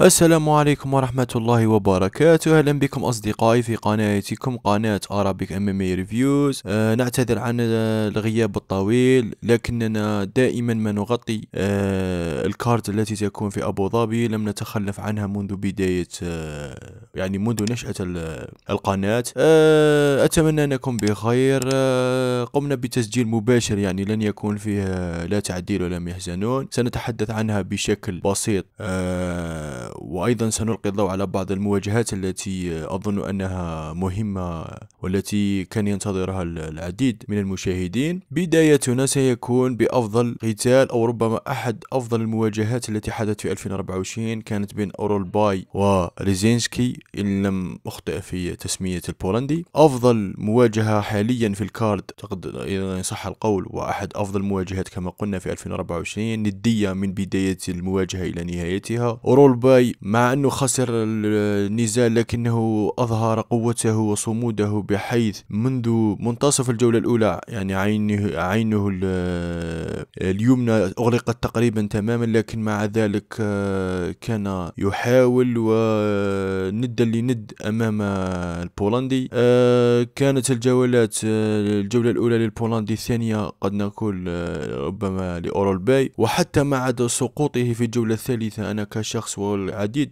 السلام عليكم ورحمة الله وبركاته أهلا بكم أصدقائي في قناتكم قناة Arabic MMA Reviews آه نعتذر عن الغياب الطويل لكننا دائما ما نغطي آه الكارت التي تكون في أبو ظبي لم نتخلف عنها منذ بداية آه يعني منذ نشأة القناة آه أتمنى أنكم بخير آه قمنا بتسجيل مباشر يعني لن يكون فيه لا تعديل ولا يحزنون سنتحدث عنها بشكل بسيط آه وأيضا سنلقي الضوء على بعض المواجهات التي أظن أنها مهمة والتي كان ينتظرها العديد من المشاهدين بدايتنا سيكون بأفضل قتال أو ربما أحد أفضل المواجهات التي حدثت في 2024 كانت بين أورول باي وريزينسكي إن لم أخطئ في تسمية البولندي أفضل مواجهة حاليا في الكارد أعتقد إذا صح القول وأحد أفضل المواجهات كما قلنا في 2024 ندية من بداية المواجهة إلى نهايتها أورول باي دبي مع أنه خسر النزال لكنه أظهر قوته وصموده بحيث منذ منتصف الجولة الأولى يعني عينه, عينه اليمنى أغلقت تقريبا تماما لكن مع ذلك آه، كان يحاول وندا لند أمام البولندي آه، كانت الجولات آه، الجولة الأولى للبولندي الثانية قد نقول ربما لأورول باي وحتى مع سقوطه في الجولة الثالثة أنا كشخص العديد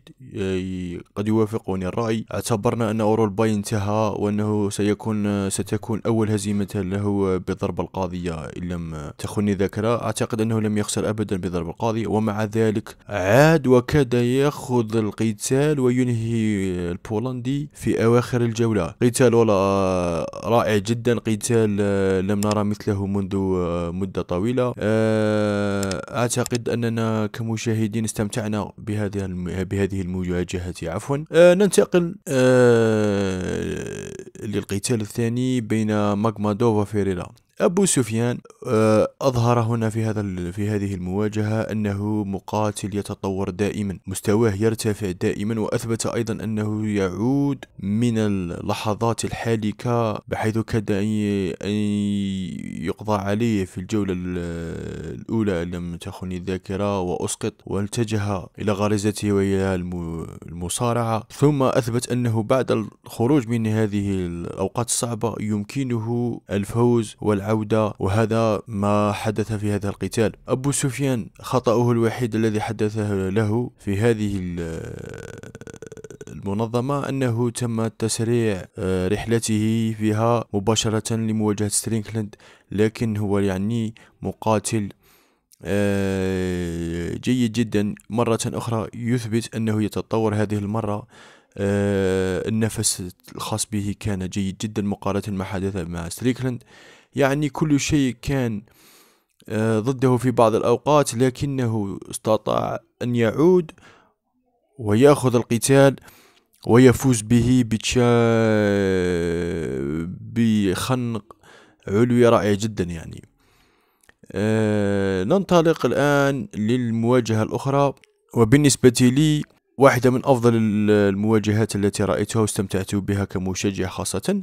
قد يوافقني الرأي اعتبرنا أن أوروبا انتهى وأنه سيكون ستكون أول هزيمة له بضرب القاضية إن لم تخني ذاكرة أعتقد أنه لم يخسر أبدا بضرب القاضي ومع ذلك عاد وكاد يأخذ القتال وينهي البولندي في أواخر الجولة قتال ولا آه، رائع جدا قتال آه، لم نرى مثله منذ آه، مدة طويلة أعتقد أننا كمشاهدين استمتعنا بهذه الم... بهذه المواجهة عفوا آه ننتقل آه للقتال الثاني بين ماغمادوف وفيريلا أبو سفيان آه، أظهر هنا في هذا في هذه المواجهة أنه مقاتل يتطور دائما، مستواه يرتفع دائما وأثبت أيضا أنه يعود من اللحظات الحالكة بحيث كاد أن يقضى عليه في الجولة الأولى لم تخني الذاكرة وأسقط واتجه إلى غريزته وهي المصارعة ثم أثبت أنه بعد الخروج من هذه الأوقات الصعبة يمكنه الفوز والعودة العودة وهذا ما حدث في هذا القتال أبو سفيان خطأه الوحيد الذي حدث له في هذه المنظمة أنه تم تسريع آه، رحلته فيها مباشرة لمواجهة سترينكلند لكن هو يعني مقاتل آه، جيد جدا مرة أخرى يثبت أنه يتطور هذه المرة آه، النفس الخاص به كان جيد جدا مقارنة ما حدث مع ستريكلند يعني كل شيء كان آه، ضده في بعض الأوقات لكنه استطاع أن يعود ويأخذ القتال ويفوز به بخنق علوي رائع جدا يعني آه، ننطلق الآن للمواجهة الأخرى وبالنسبة لي واحدة من أفضل المواجهات التي رأيتها واستمتعت بها كمشجع خاصة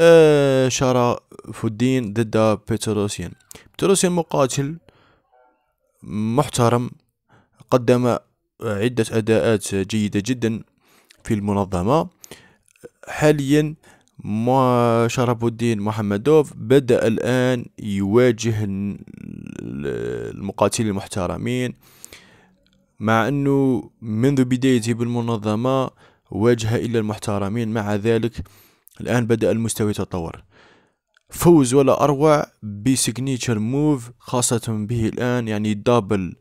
آه، شرى فودين ضد بيتروسيان بيتروسيان مقاتل محترم قدم عدة أداءات جيدة جدا في المنظمة حاليا ما شرف الدين محمدوف بدأ الآن يواجه المقاتلين المحترمين مع أنه منذ بدايته بالمنظمة واجه إلا المحترمين مع ذلك الآن بدأ المستوى يتطور فوز ولا أروع بسيجنيتشر موف خاصة به الآن يعني دابل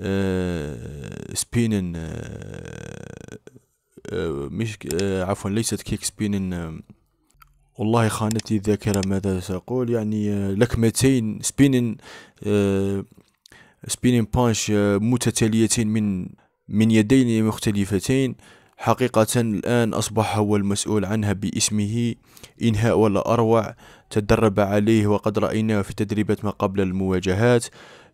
آه، سبينن آه، آه، مش عفوا ليست كيك سبينن والله خانتني الذاكرة ماذا سأقول يعني لكمتين سبينن سبينن بانش متتاليتين من من يدين مختلفتين حقيقة الآن أصبح هو المسؤول عنها باسمه إنهاء ولا أروع تدرب عليه وقد رأيناه في تدريبة ما قبل المواجهات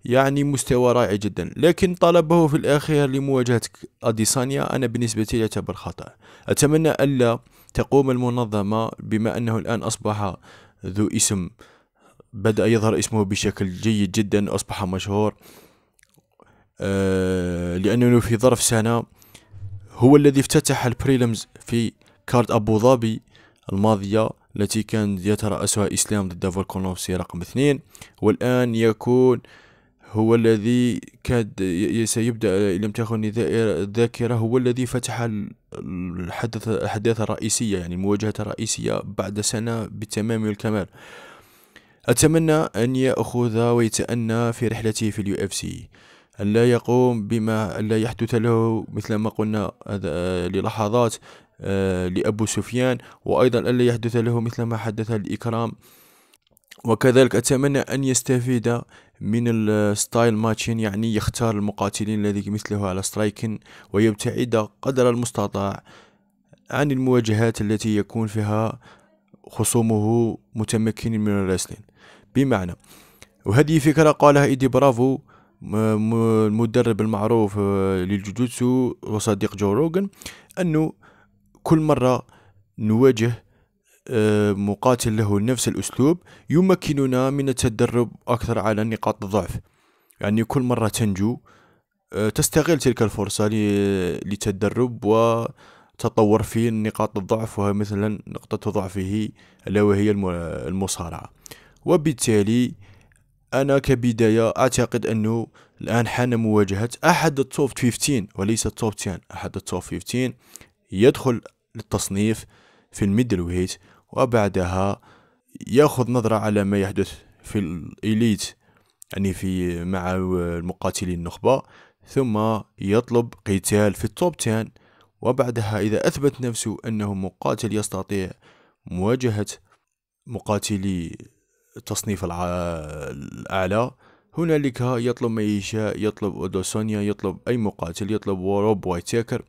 يعني مستوى رائع جدا لكن طلبه في الأخير لمواجهة أديسانيا أنا بالنسبة لي يعتبر خطأ أتمنى ألا تقوم المنظمة بما أنه الآن أصبح ذو اسم بدأ يظهر اسمه بشكل جيد جدا أصبح مشهور أه لأنه في ظرف سنة هو الذي افتتح البريلمز في كارد أبو ظبي الماضية التي كان يترأسها إسلام ضد فولكانوفسكي رقم اثنين والآن يكون هو الذي كاد سيبدأ لم تخني الذاكرة هو الذي فتح الحدث الأحداث الرئيسية يعني المواجهة الرئيسية بعد سنة بالتمام والكمال أتمنى أن يأخذ ويتأنى في رحلته في اليو اف سي أن لا يقوم بما أن لا يحدث له مثل ما قلنا آه، للحظات آه، لأبو سفيان وأيضا أن لا يحدث له مثل ما حدث لإكرام وكذلك أتمنى أن يستفيد من الستايل ماتشين يعني يختار المقاتلين الذي مثله على سترايكن ويبتعد قدر المستطاع عن المواجهات التي يكون فيها خصومه متمكنين من الرسلين بمعنى وهذه فكرة قالها إيدي برافو المدرب المعروف آه، للجوجوتسو وصديق جو روغن انه كل مره نواجه آه، مقاتل له نفس الاسلوب يمكننا من التدرب اكثر على نقاط الضعف يعني كل مره تنجو آه، تستغل تلك الفرصه للتدرب وتطور في نقاط الضعف مثلا نقطه ضعفه الا وهي المصارعه وبالتالي أنا كبداية أعتقد أنه الآن حان مواجهة أحد التوب 15 وليس التوب 10 أحد التوب 15 يدخل للتصنيف في الميدل ويت وبعدها ياخذ نظرة على ما يحدث في الإليت يعني في مع المقاتلين النخبة ثم يطلب قتال في التوب 10 وبعدها إذا أثبت نفسه أنه مقاتل يستطيع مواجهة مقاتلي التصنيف الأعلى هنالك يطلب يشاء يطلب أودوسونيا يطلب أي مقاتل يطلب وروب وايتيكر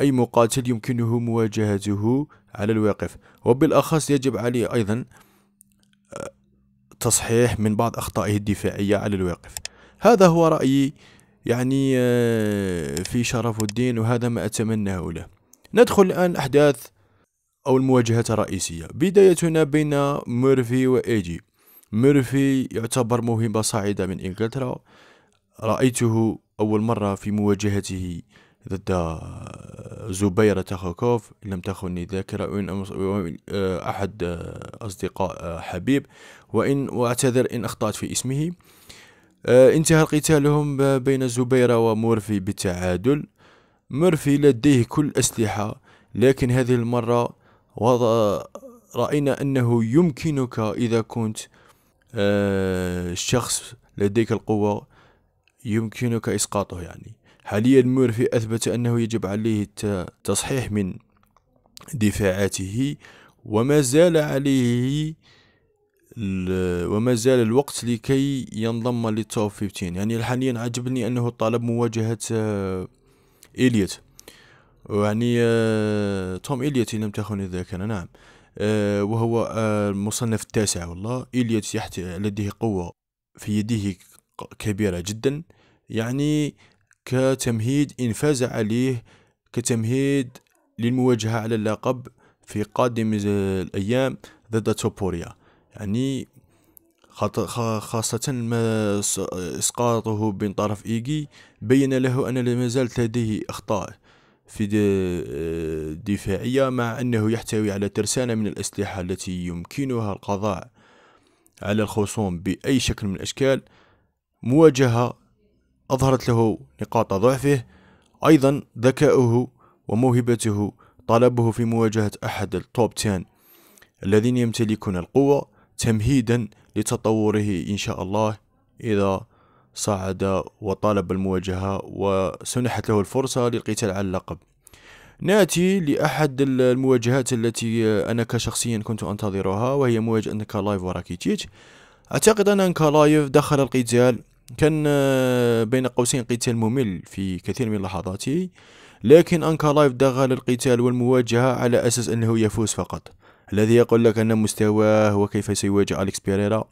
أي مقاتل يمكنه مواجهته على الواقف وبالأخص يجب عليه أيضا آه، تصحيح من بعض أخطائه الدفاعية على الواقف هذا هو رأيي يعني آه، في شرف الدين وهذا ما أتمناه له ندخل الآن أحداث أو المواجهات الرئيسية بدايتنا بين ميرفي وإيجي ميرفي يعتبر موهبة صاعدة من إنجلترا رأيته أول مرة في مواجهته ضد زبيرة تخوكوف إن لم تخني ذاكرة وإن آه، أحد آه، أصدقاء آه، حبيب وإن وأعتذر إن أخطأت في اسمه انتهى قتالهم بين زبيرة ومورفي بالتعادل مورفي لديه كل أسلحة لكن هذه المرة رأينا أنه يمكنك إذا كنت آه، الشخص لديك القوة يمكنك إسقاطه يعني حاليا مورفي أثبت أنه يجب عليه التصحيح من دفاعاته وما زال عليه وما زال الوقت لكي ينضم للتوب 15 يعني حاليا عجبني أنه طالب مواجهة آه، إليت يعني آه، توم إليت لم تخني الذاكرة نعم آه، وهو آه، المصنف التاسع والله إليوت يحت لديه قوة في يده كبيرة جدا يعني كتمهيد إن فاز عليه كتمهيد للمواجهة على اللقب في قادم الأيام ضد توبوريا يعني خاصة ما إسقاطه من طرف إيجي بين له أن ما زالت لديه أخطاء في آه، دفاعية مع أنه يحتوي على ترسانة من الأسلحة التي يمكنها القضاء على الخصوم بأي شكل من الأشكال مواجهة أظهرت له نقاط ضعفه أيضا ذكاؤه وموهبته طلبه في مواجهة أحد التوب 10 الذين يمتلكون القوة تمهيدا لتطوره إن شاء الله إذا صعد وطالب المواجهة وسنحت له الفرصة للقتال على اللقب ناتي لأحد المواجهات التي أنا كشخصيا كنت أنتظرها وهي مواجهة أنكالايف وراكيتيت أعتقد أن لايف دخل القتال كان آه، بين قوسين قتال ممل في كثير من لحظاته لكن لايف دخل القتال والمواجهة على أساس أنه يفوز فقط الذي يقول لك أن مستواه وكيف سيواجه أليكس بيريرا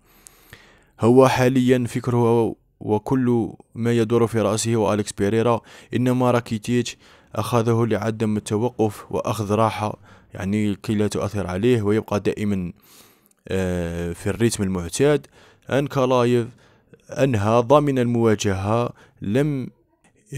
هو حاليا فكره وكل ما يدور في رأسه وأليكس بيريرا إنما راكيتيتش أخذه لعدم التوقف وأخذ راحة يعني كي لا تؤثر عليه ويبقى دائما آه، في الريتم المعتاد أنكلايف أنهى ضمن المواجهة لم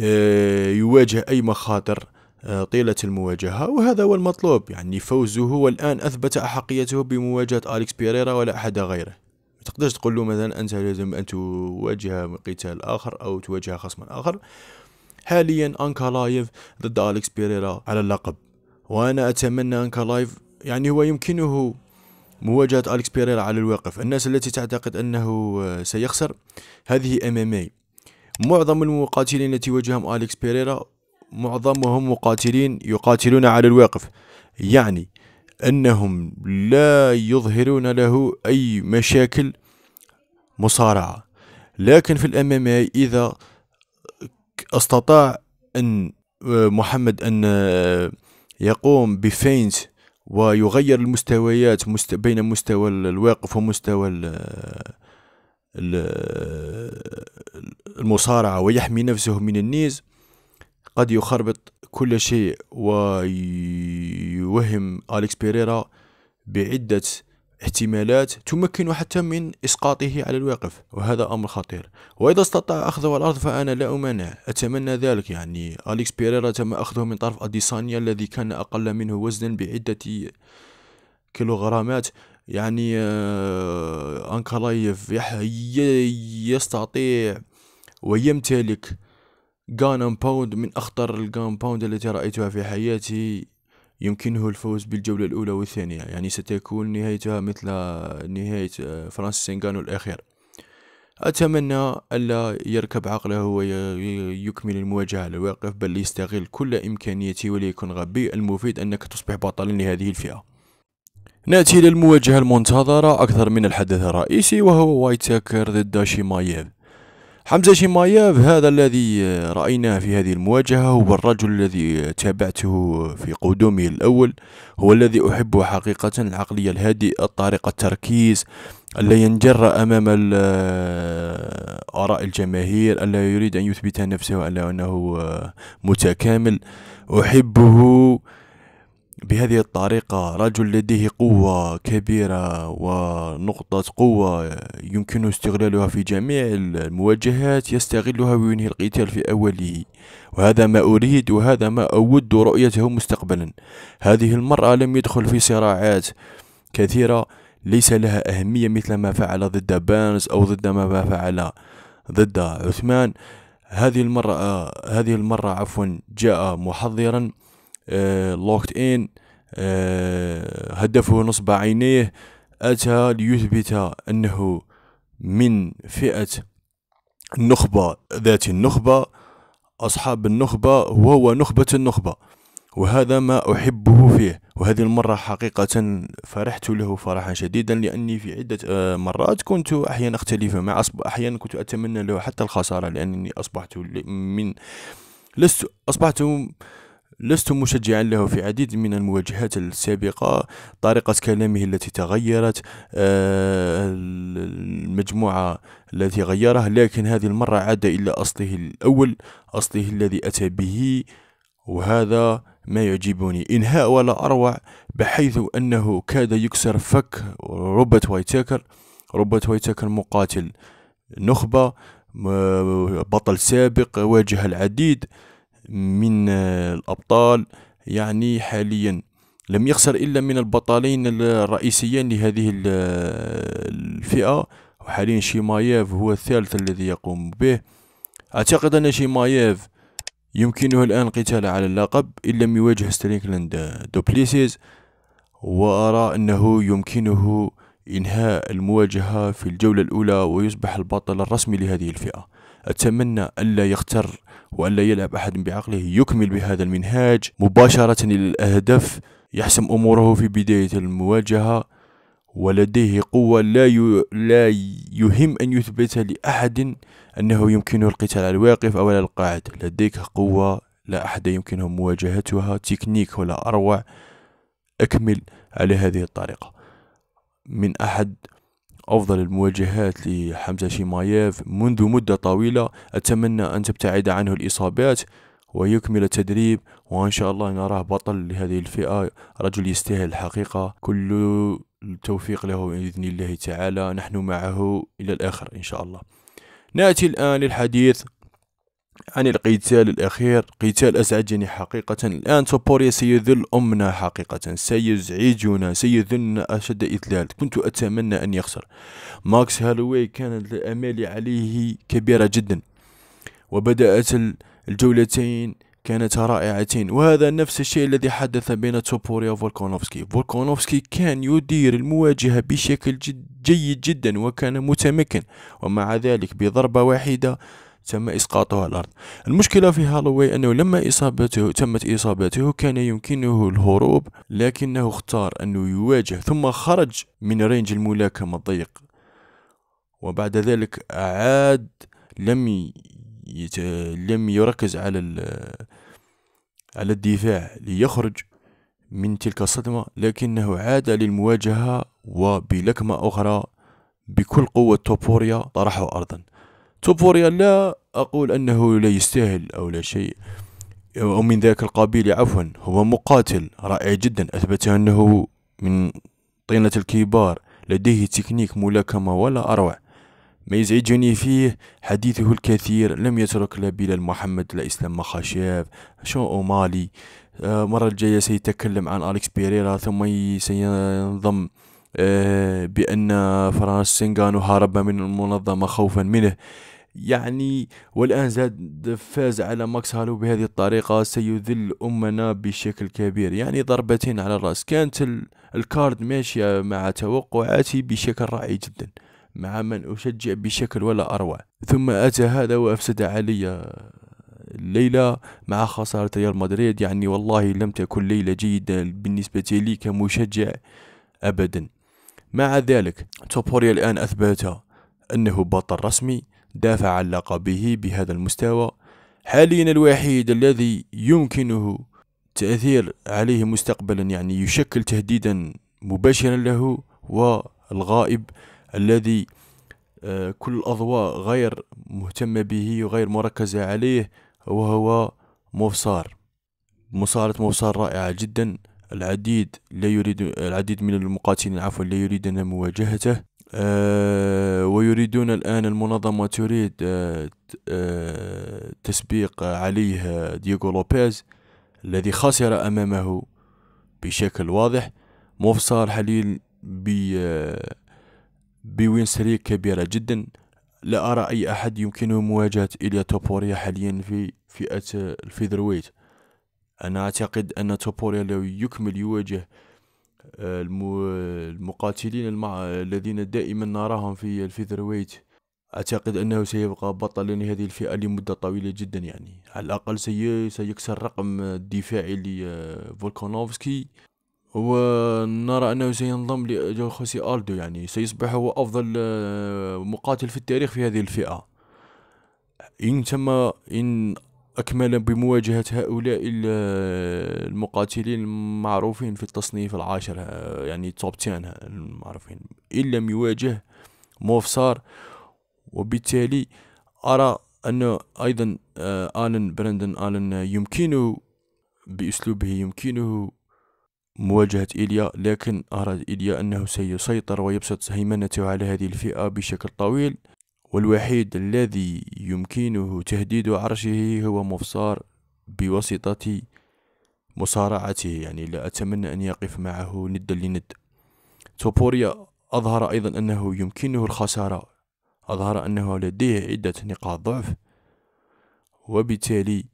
آه، يواجه أي مخاطر آه، طيلة المواجهة وهذا هو المطلوب يعني فوزه والآن أثبت أحقيته بمواجهة أليكس بيريرا ولا أحد غيره تقدرش تقول له مثلا انت لازم ان تواجه قتال اخر او تواجه خصما اخر حاليا انكا لايف ضد اليكس بيريرا على اللقب وانا اتمنى انكا لايف يعني هو يمكنه مواجهة أليكس بيريرا على الواقف الناس التي تعتقد أنه سيخسر هذه أمامي معظم المقاتلين التي واجههم أليكس بيريرا معظمهم مقاتلين يقاتلون على الواقف يعني أنهم لا يظهرون له أي مشاكل مصارعة لكن في الأمام إذا استطاع أن آه، محمد أن آه، يقوم بفينت ويغير المستويات مست... بين مستوى الواقف ومستوى آه، المصارعة ويحمي نفسه من النيز قد يخربط كل شيء ويوهم أليكس بيريرا بعدة احتمالات تمكن حتى من إسقاطه على الواقف وهذا أمر خطير وإذا استطاع أخذه الأرض فأنا لا أمانع أتمنى ذلك يعني أليكس بيريرا تم أخذه من طرف أديسانيا الذي كان أقل منه وزنا بعدة كيلوغرامات يعني آه، أنكلايف يستطيع ويمتلك غانام باوند من أخطر باوند التي رأيتها في حياتي يمكنه الفوز بالجولة الأولى والثانية يعني ستكون نهايتها مثل نهاية آه، فرانسيس سينغانو الأخير أتمنى ألا يركب عقله ويكمل المواجهة على الواقف بل يستغل كل إمكانيته وليكن غبي المفيد أنك تصبح بطلا لهذه الفئة نأتي للمواجهة المنتظرة أكثر من الحدث الرئيسي وهو وايتاكر ضد شيمايف حمزة شماياف هذا الذي رأيناه في هذه المواجهة هو الرجل الذي تابعته في قدومه الأول هو الذي أحبه حقيقة العقلية الهادئة الطريقة التركيز ألا ينجر أمام آراء الجماهير ألا يريد أن يثبت نفسه على أنه متكامل أحبه بهذه الطريقة رجل لديه قوة كبيرة ونقطة قوة يمكن استغلالها في جميع المواجهات يستغلها وينهي القتال في أوله وهذا ما أريد وهذا ما أود رؤيته مستقبلا هذه المرأة لم يدخل في صراعات كثيرة ليس لها أهمية مثل ما فعل ضد بانز أو ضد ما فعل ضد عثمان هذه المرأة هذه المرة عفوا جاء محضرا لوكت آه، إن آه، هدفه نصب عينيه أتى ليثبت أنه من فئة النخبة ذات النخبة أصحاب النخبة وهو نخبة النخبة وهذا ما أحبه فيه وهذه المرة حقيقة فرحت له فرحا شديدا لأني في عدة آه، مرات كنت أحيانا أختلف مع أحيانا كنت أتمنى له حتى الخسارة لأنني أصبحت من لست أصبحت لست مشجعا له في عديد من المواجهات السابقة طريقة كلامه التي تغيرت آه، المجموعة التي غيرها لكن هذه المرة عاد إلى أصله الأول أصله الذي أتى به وهذا ما يعجبني إنهاء ولا أروع بحيث أنه كاد يكسر فك روبرت وايتاكر روبرت وايتاكر مقاتل نخبة بطل سابق واجه العديد من آه، الأبطال يعني حاليا لم يخسر إلا من البطلين الرئيسيين لهذه آه، الفئة وحاليا شيمايف هو الثالث الذي يقوم به أعتقد أن شيمايف يمكنه الآن القتال على اللقب إن لم يواجه سترينكلاند دوبليسيز وأرى أنه يمكنه إنهاء المواجهة في الجولة الأولى ويصبح البطل الرسمي لهذه الفئة أتمنى ألا يختر وأن لا يلعب أحد بعقله يكمل بهذا المنهاج مباشرة إلى الأهداف يحسم أموره في بداية المواجهة ولديه قوة لا لا يهم أن يثبت لأحد أنه يمكنه القتال على الواقف أو على القاعد لديك قوة لا أحد يمكنه مواجهتها تكنيك ولا أروع أكمل على هذه الطريقة من أحد أفضل المواجهات لحمزة شيمايف منذ مدة طويلة أتمنى أن تبتعد عنه الإصابات ويكمل التدريب وإن شاء الله نراه بطل لهذه الفئة رجل يستاهل الحقيقة كل التوفيق له بإذن الله تعالى نحن معه إلى الآخر إن شاء الله نأتي الآن للحديث عن القتال الأخير قتال أزعجني حقيقة الآن توبوريا سيذل أمنا حقيقة سيزعجنا سيذلنا أشد إذلال كنت أتمنى أن يخسر ماكس هالوي كانت الأمال عليه كبيرة جدا وبدأت الجولتين كانت رائعتين وهذا نفس الشيء الذي حدث بين توبوريا وفولكونوفسكي فولكونوفسكي كان يدير المواجهة بشكل جد جيد جدا وكان متمكن ومع ذلك بضربة واحدة تم إسقاطه على الأرض المشكلة في هالوي أنه لما إصابته تمت إصابته كان يمكنه الهروب لكنه اختار أنه يواجه ثم خرج من رينج الملاكمة الضيق وبعد ذلك عاد لم يت... لم يركز على ال... على الدفاع ليخرج من تلك الصدمة لكنه عاد للمواجهة وبلكمة أخرى بكل قوة توبوريا طرحه أرضا توبوريا لا أقول أنه لا يستاهل أو لا شيء أو من ذاك القبيل عفوا هو مقاتل رائع جدا أثبت أنه من طينة الكبار لديه تكنيك ملاكمة ولا أروع ما يزعجني فيه حديثه الكثير لم يترك لا بلال محمد لا إسلام مخاشاف شون أومالي آه، مرة الجاية سيتكلم عن أليكس بيريرا ثم سينضم آه، بأن فرانس سينغانو هرب من المنظمة خوفا منه يعني والآن زاد فاز على ماكس هالو بهذه الطريقة سيذل أمنا بشكل كبير يعني ضربتين على الرأس كانت الكارد ماشية مع توقعاتي بشكل رائع جدا مع من أشجع بشكل ولا أروع ثم أتى هذا وأفسد علي الليلة مع خسارة ريال مدريد يعني والله لم تكن ليلة جيدة بالنسبة لي كمشجع أبدا مع ذلك توبوريا الآن أثبت أنه بطل رسمي دافع عن لقبه بهذا المستوى حاليا الوحيد الذي يمكنه التأثير عليه مستقبلا يعني يشكل تهديدا مباشرا له والغائب الذي آه، كل الأضواء غير مهتمة به وغير مركزة عليه وهو مفصار مصارة مفصار رائعة جدا العديد لا يريد العديد من المقاتلين عفوا لا يريدون مواجهته آه، ويريدون الآن المنظمة تريد آه، آه، تسبيق عليه دييغو لوبيز الذي خسر أمامه بشكل واضح مفصل حليل بوين سريك كبيرة جدا لا أرى أي أحد يمكنه مواجهة إليا توبوريا حاليا في فئة الفيدرويت أنا أعتقد أن توبوريا لو يكمل يواجه المقاتلين المع... الذين دائما نراهم في الفيذر ويت أعتقد أنه سيبقى بطل لهذه الفئة لمدة طويلة جدا يعني على الأقل سي... سيكسر رقم الدفاعي لفولكانوفسكي ونرى أنه سينضم لخوسي اردو يعني سيصبح هو أفضل مقاتل في التاريخ في هذه الفئة إن تم إن أكمل بمواجهة هؤلاء المقاتلين المعروفين في التصنيف العاشر يعني توب 10 المعروفين إن لم يواجه موفسار وبالتالي أرى أنه أيضا آه، آلن براندن آلن يمكنه بأسلوبه يمكنه مواجهة إيليا لكن أرى إيليا أنه سيسيطر ويبسط هيمنته على هذه الفئة بشكل طويل والوحيد الذي يمكنه تهديد عرشه هو مفصار بواسطة مصارعته يعني لا أتمنى أن يقف معه ندا لند توبوريا أظهر أيضا أنه يمكنه الخسارة أظهر أنه لديه عدة نقاط ضعف وبالتالي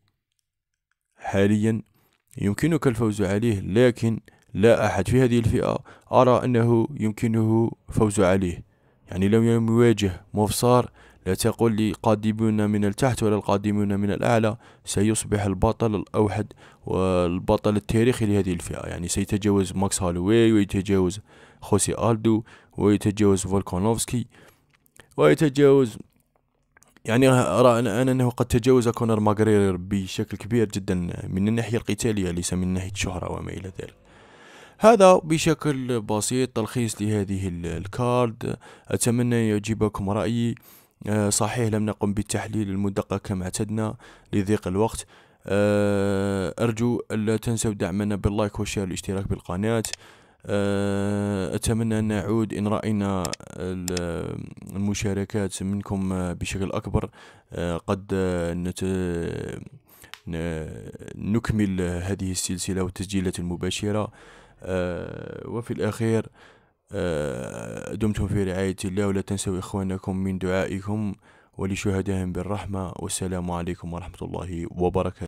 حاليا يمكنك الفوز عليه لكن لا أحد في هذه الفئة أرى أنه يمكنه فوز عليه يعني لو يوم يواجه مفصار لا تقول لي قادمون من التحت ولا القادمون من الأعلى سيصبح البطل الأوحد والبطل التاريخي لهذه الفئة يعني سيتجاوز ماكس هالوي ويتجاوز خوسي ألدو ويتجاوز فولكانوفسكي ويتجاوز يعني أرى أنا أنه قد تجاوز كونر ماغرير بشكل كبير جدا من الناحية القتالية ليس من ناحية الشهرة وما إلى ذلك هذا بشكل بسيط تلخيص لهذه الكارد أتمنى يعجبكم رأيي آه، صحيح لم نقم بالتحليل المدقق كما اعتدنا لضيق الوقت آه، أرجو ألا تنسوا دعمنا باللايك والشير والاشتراك بالقناة آه، أتمنى أن نعود إن رأينا المشاركات منكم بشكل أكبر قد نت... نكمل هذه السلسلة والتسجيلات المباشرة آه، وفي الأخير آه، دمتم في رعاية الله ولا تنسوا إخوانكم من دعائكم ولشهدائهم بالرحمة والسلام عليكم ورحمة الله وبركاته